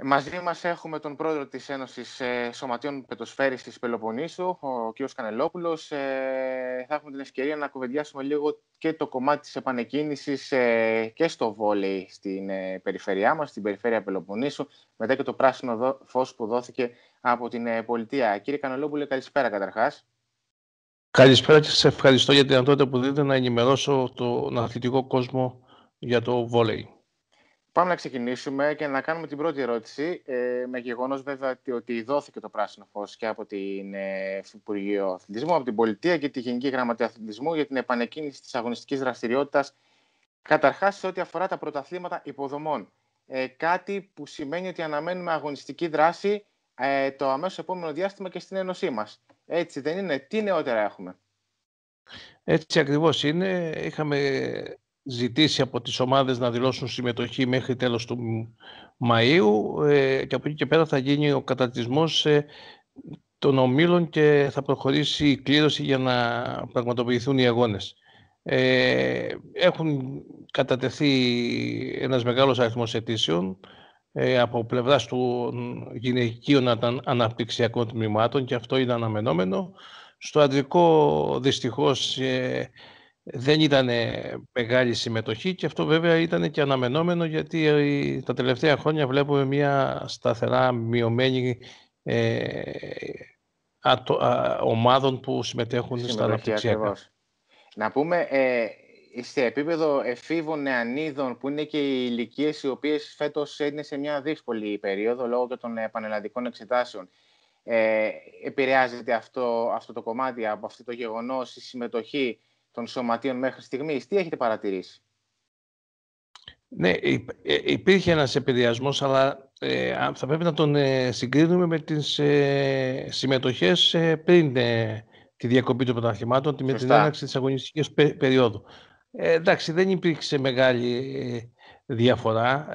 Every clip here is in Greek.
Ε, μαζί μας έχουμε τον πρόεδρο της Ένωσης ε, Σωματείων της Πελοποννήσου, ο κ. Κανελόπουλος. Ε, θα έχουμε την ευκαιρία να κουβεντιάσουμε λίγο και το κομμάτι της επανεκκίνησης και στο βόλεϊ στην περιφερειά μας, στην περιφέρεια Πελοποννήσου, μετά και το πράσινο φως που δόθηκε από την πολιτεία. Κύριε Κανελόπουλε, καλησπέρα καταρχάς. Καλησπέρα και σα ευχαριστώ για την δυνατότητα που δίνετε να ενημερώσω τον αθλητικό κόσμο για το βόλεϊ. Πάμε να ξεκινήσουμε και να κάνουμε την πρώτη ερώτηση. Ε, με γεγονός βέβαια ότι δόθηκε το πράσινο φως και από την ε, Υπουργείο Αθλητισμού, από την Πολιτεία και τη Γενική Γραμματεία Αθλητισμού για την επανεκκίνηση της αγωνιστικής δραστηριότητας. Καταρχάς, σε ό,τι αφορά τα πρωταθλήματα υποδομών. Ε, κάτι που σημαίνει ότι αναμένουμε αγωνιστική δράση ε, το αμέσως επόμενο διάστημα και στην Ένωσή μας. Έτσι δεν είναι. Τι νεότερα έχουμε. Έτσι ακριβώς είναι. Είχαμε ζητήσει από τις ομάδες να δηλώσουν συμμετοχή μέχρι τέλος του Μαΐου ε, και από εκεί και πέρα θα γίνει ο κατατισμός ε, των ομίλων και θα προχωρήσει η κλήρωση για να πραγματοποιηθούν οι αγώνες. Ε, έχουν κατατεθεί ένας μεγάλος αριθμός αιτήσεων από πλευράς των γυναικείων αναπτυξιακών τμήματων και αυτό είναι αναμενόμενο. Στο αντρικό δυστυχώς δεν ήταν μεγάλη συμμετοχή και αυτό βέβαια ήταν και αναμενόμενο γιατί ε, τα τελευταία χρόνια βλέπουμε μια σταθερά μειωμένη ε, α, ομάδων που συμμετέχουν στα αναπτυξιακά. Να πούμε ε, σε επίπεδο εφήβων νεανίδων που είναι και οι ηλικίες οι οποίες φέτος είναι σε μια δύσκολη περίοδο λόγω των πανελλαδικών εξετάσεων. Ε, επηρεάζεται αυτό, αυτό το κομμάτι από αυτό το γεγονός, η συμμετοχή των σωματείων μέχρι στιγμής. Τι έχετε παρατηρήσει. Ναι, ε, υπήρχε ένας επηρεασμός, αλλά ε, θα πρέπει να τον ε, συγκρίνουμε με τις ε, συμμετοχές πριν τη διακοπή των πρωταθλημάτων, με την έναρξη της αγωνιστικής περίοδου. εντάξει, δεν υπήρξε μεγάλη διαφορά.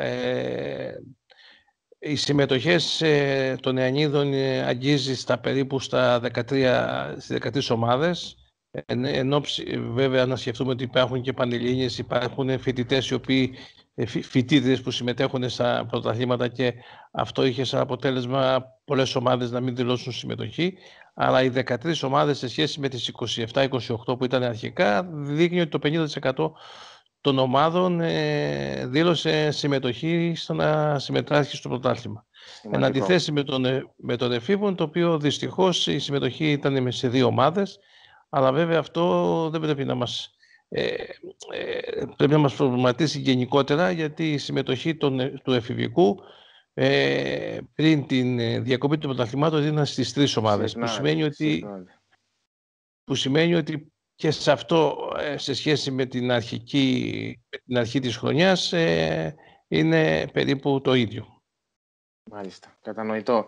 οι συμμετοχές των Ιαννίδων αγγίζει στα περίπου στα 13, στις 13 ομάδες. Εν, εν, βέβαια, να σκεφτούμε ότι υπάρχουν και πανελλήνιες, υπάρχουν φοιτητές οι οποίοι ε, που συμμετέχουν στα πρωταθλήματα και αυτό είχε σαν αποτέλεσμα πολλές ομάδες να μην δηλώσουν συμμετοχή. Αλλά οι 13 ομάδες σε σχέση με τις 27-28 που ήταν αρχικά δείχνει ότι το 50% των ομάδων ε, δήλωσε συμμετοχή στο να συμμετάσχει στο πρωτάθλημα. Εν αντιθέσει με τον, ε, με τον Εφήβον, το οποίο δυστυχώς η συμμετοχή ήταν σε δύο ομάδες, αλλά βέβαια αυτό δεν πρέπει να μας, ε, ε, πρέπει να μας προβληματίσει γενικότερα γιατί η συμμετοχή του εφηβικού ε, πριν την ε, διακοπή των πρωταθλημάτων είναι στις τρεις ομάδες που σημαίνει, ότι, που σημαίνει ότι και σε αυτό ε, σε σχέση με την, αρχική, την αρχή της χρονιάς είναι περίπου το ίδιο. Μάλιστα, κατανοητό.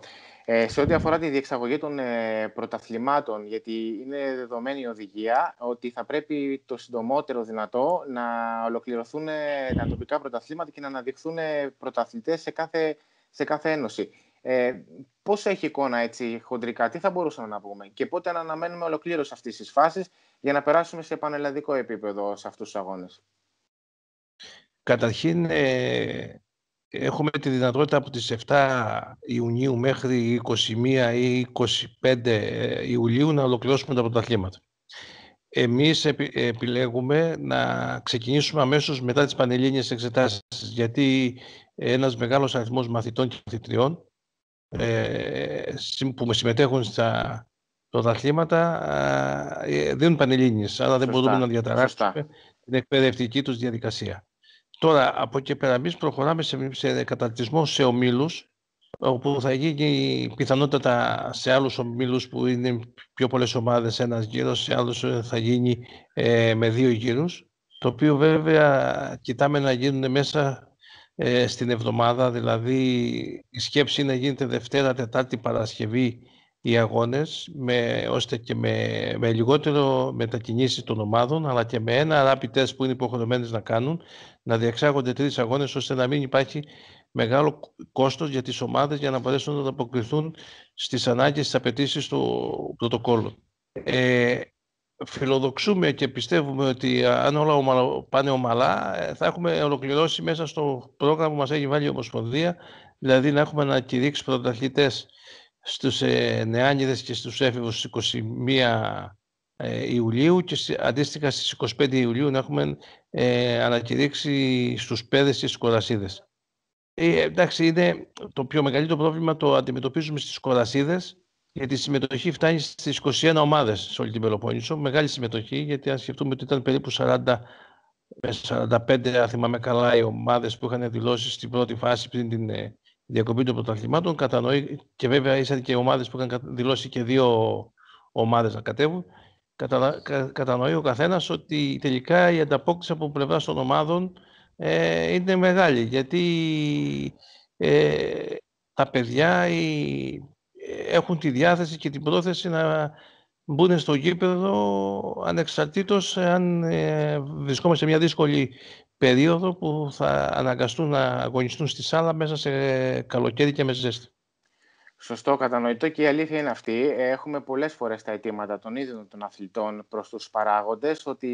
Ε, σε ό,τι αφορά τη διεξαγωγή των ε, πρωταθλημάτων, γιατί είναι δεδομένη η οδηγία ότι θα πρέπει το συντομότερο δυνατό να ολοκληρωθούν ε, τα τοπικά πρωταθλήματα και να αναδειχθούν ε, πρωταθλητές σε κάθε, σε κάθε ένωση. Ε, πώς έχει εικόνα έτσι χοντρικά, τι θα μπορούσαμε να πούμε και πότε να αναμένουμε ολοκλήρωση αυτής της φάσης για να περάσουμε σε πανελλαδικό επίπεδο σε αυτούς τους αγώνες. Καταρχήν, ε, έχουμε τη δυνατότητα από τις 7 Ιουνίου μέχρι 21 ή 25 ε, Ιουλίου να ολοκληρώσουμε τα πρωταθλήματα. Εμείς επιλέγουμε να ξεκινήσουμε αμέσως μετά τις πανελλήνιες εξετάσεις, γιατί ένας μεγάλος αριθμός μαθητών και μαθητριών ε, που συμμετέχουν στα πρωταθλήματα ε, δίνουν πανελλήνιες, αλλά δεν μπορούμε να διαταράξουμε την εκπαιδευτική τους διαδικασία. Τώρα, από εκεί πέρα, εμείς προχωράμε σε, σε καταρτισμό σε ομίλους, όπου θα γίνει πιθανότατα σε άλλους ομίλους που είναι πιο πολλές ομάδες ένας γύρος, σε άλλους ε, θα γίνει ε, με δύο γύρους, το οποίο βέβαια κοιτάμε να γίνουν μέσα ε, στην εβδομάδα, δηλαδή η σκέψη είναι να γίνεται Δευτέρα, Τετάρτη, Παρασκευή οι αγώνες, με, ώστε και με, με λιγότερο μετακινήσεις των ομάδων, αλλά και με ένα rapid που είναι υποχρεωμένες να κάνουν, να διεξάγονται τρεις αγώνες ώστε να μην υπάρχει μεγάλο κόστος για τις ομάδες για να μπορέσουν να ανταποκριθούν στις ανάγκες, στις απαιτήσεις του πρωτοκόλλου. Ε, φιλοδοξούμε και πιστεύουμε ότι ε, αν όλα πάνε ομαλά ε, θα έχουμε ολοκληρώσει μέσα στο πρόγραμμα που μας έχει βάλει η Ομοσπονδία δηλαδή να έχουμε να κηρύξει στου στους ε, νεάνιδες και στους έφηβους 21 ε, Ιουλίου και αντίστοιχα στις 25 Ιουλίου να έχουμε ε, ανακηρύξει στους πέδες τις κορασίδες. Ε, εντάξει, είναι το πιο μεγαλύτερο πρόβλημα το αντιμετωπίζουμε στις κορασίδες γιατί η συμμετοχή φτάνει στις 21 ομάδες σε όλη την Πελοπόννησο. Μεγάλη συμμετοχή γιατί αν σκεφτούμε ότι ήταν περίπου 40 με 45, αν θυμάμαι καλά, οι ομάδες που είχαν δηλώσει στην πρώτη φάση πριν την ε, διακοπή των πρωταθλημάτων. Κατανοεί και βέβαια ήσαν και ομάδες που είχαν δηλώσει και δύο ομάδες να κατέβουν κατανοεί ο καθένας ότι τελικά η ανταπόκριση από πλευράς των ομάδων ε, είναι μεγάλη, γιατί ε, τα παιδιά ε, έχουν τη διάθεση και την πρόθεση να μπουν στο γήπεδο ανεξαρτήτως αν βρισκόμαστε σε μια δύσκολη περίοδο που θα αναγκαστούν να αγωνιστούν στη σάλα μέσα σε καλοκαίρι και με ζέστη. Σωστό, κατανοητό και η αλήθεια είναι αυτή. Έχουμε πολλές φορές τα αιτήματα των ίδιων των αθλητών προς τους παράγοντες ότι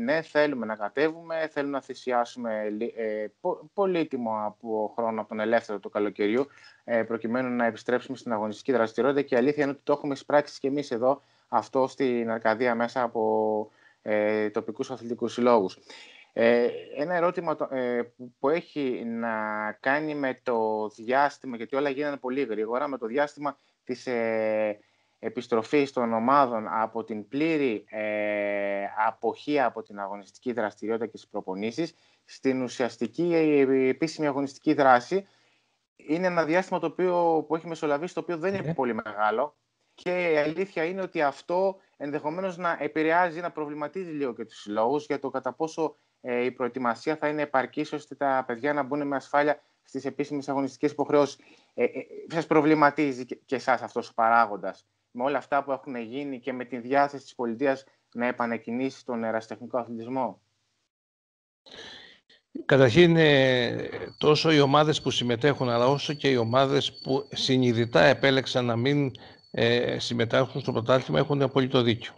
ναι, θέλουμε να κατέβουμε, θέλουμε να θυσιάσουμε ε, πολύτιμο από χρόνο από τον ελεύθερο του καλοκαιριού ε, προκειμένου να επιστρέψουμε στην αγωνιστική δραστηριότητα και η αλήθεια είναι ότι το έχουμε εισπράξει και εμείς εδώ αυτό στην Αρκαδία μέσα από ε, τοπικούς αθλητικούς συλλόγους. Ε, ένα ερώτημα ε, που έχει να κάνει με το διάστημα, γιατί όλα γίνανε πολύ γρήγορα, με το διάστημα της ε, επιστροφής των ομάδων από την πλήρη ε, αποχή από την αγωνιστική δραστηριότητα και τις προπονήσεις στην ουσιαστική ε, επίσημη αγωνιστική δράση. Είναι ένα διάστημα το οποίο, που έχει μεσολαβήσει, το οποίο δεν είναι ναι. πολύ μεγάλο και η αλήθεια είναι ότι αυτό ενδεχομένως να επηρεάζει, να προβληματίζει λίγο και τους λόγους για το κατά πόσο ε, η προετοιμασία θα είναι επαρκής ώστε τα παιδιά να μπουν με ασφάλεια στις επίσημες αγωνιστικές υποχρεώσεις. Ε, ε Σας προβληματίζει και, εσάς αυτός ο παράγοντας με όλα αυτά που έχουν γίνει και με τη διάθεση της πολιτείας να επανεκκινήσει τον εραστεχνικό αθλητισμό. Καταρχήν, ε, τόσο οι ομάδες που συμμετέχουν, αλλά όσο και οι ομάδες που συνειδητά επέλεξαν να μην συμμετάσχουν στο πρωτάθλημα έχουν απόλυτο δίκιο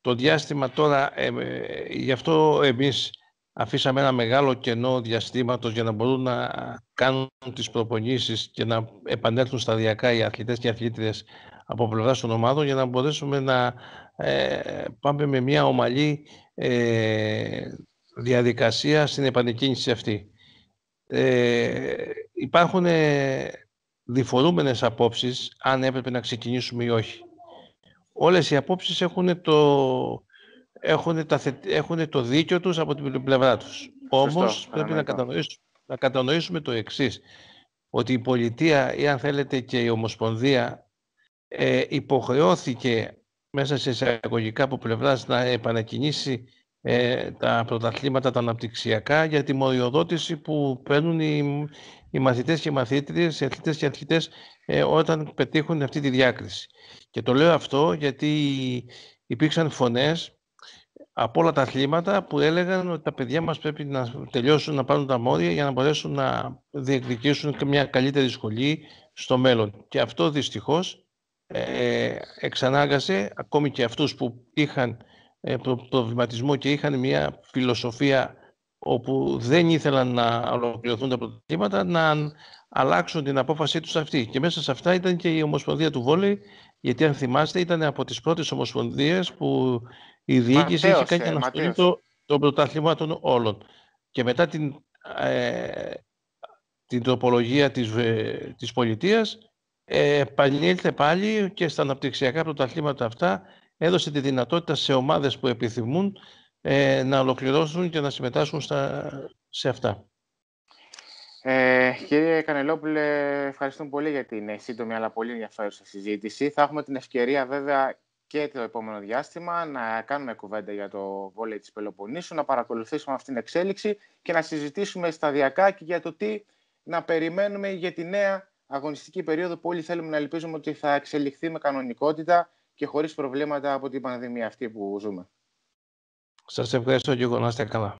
το διάστημα τώρα, ε, ε, γι' αυτό εμείς αφήσαμε ένα μεγάλο κενό διαστήματος για να μπορούν να κάνουν τις προπονήσεις και να επανέλθουν σταδιακά οι αθλητές και οι από πλευράς των ομάδων για να μπορέσουμε να ε, πάμε με μια ομαλή διαδικασία στην επανεκκίνηση αυτή. υπάρχουν διφορούμενες απόψεις αν έπρεπε να ξεκινήσουμε ή όχι όλες οι απόψεις έχουν το, έχουν τα το δίκιο τους από την πλευρά τους. Όμως πρέπει να κατανοήσουμε, να κατανοήσουμε το εξής, ότι η πολιτεία ή αν θέλετε και η Ομοσπονδία ε, υποχρεώθηκε μέσα σε εισαγωγικά από πλευράς να επανακινήσει ε, τα πρωταθλήματα τα αναπτυξιακά για τη μοριοδότηση που παίρνουν οι, οι μαθητές και οι μαθήτριες, οι αθλητές και οι αθλητές ε, όταν πετύχουν αυτή τη διάκριση. Και το λέω αυτό γιατί υπήρξαν φωνές από όλα τα αθλήματα που έλεγαν ότι τα παιδιά μας πρέπει να τελειώσουν να πάρουν τα μόρια για να μπορέσουν να διεκδικήσουν και μια καλύτερη σχολή στο μέλλον. Και αυτό δυστυχώς ε, εξανάγκασε ακόμη και αυτούς που είχαν ε, προβληματισμό και είχαν μια φιλοσοφία όπου δεν ήθελαν να ολοκληρωθούν τα πρωταθλήματα, να αλλάξουν την απόφασή τους αυτή. Και μέσα σε αυτά ήταν και η Ομοσπονδία του Βόλεϊ, γιατί αν θυμάστε ήταν από τις πρώτες ομοσπονδίες που η διοίκηση είχε κάνει το πρωτάθλημα των όλων. Και μετά την, ε, την τροπολογία της, ε, της πολιτείας, ε, επανήλθε πάλι και στα αναπτυξιακά πρωταθλήματα αυτά έδωσε τη δυνατότητα σε ομάδες που επιθυμούν ε, να ολοκληρώσουν και να συμμετάσχουν στα, σε αυτά. Ε, κύριε Κανελόπουλε, ευχαριστούμε πολύ για την ε, σύντομη αλλά πολύ ενδιαφέρουσα συζήτηση. Θα έχουμε την ευκαιρία βέβαια και το επόμενο διάστημα να κάνουμε κουβέντα για το βόλεϊ της Πελοποννήσου, να παρακολουθήσουμε αυτήν την εξέλιξη και να συζητήσουμε σταδιακά και για το τι να περιμένουμε για τη νέα αγωνιστική περίοδο που όλοι θέλουμε να ελπίζουμε ότι θα εξελιχθεί με κανονικότητα και χωρίς προβλήματα από την πανδημία αυτή που ζούμε. Σας ευχαριστώ εγώ να είστε καλά.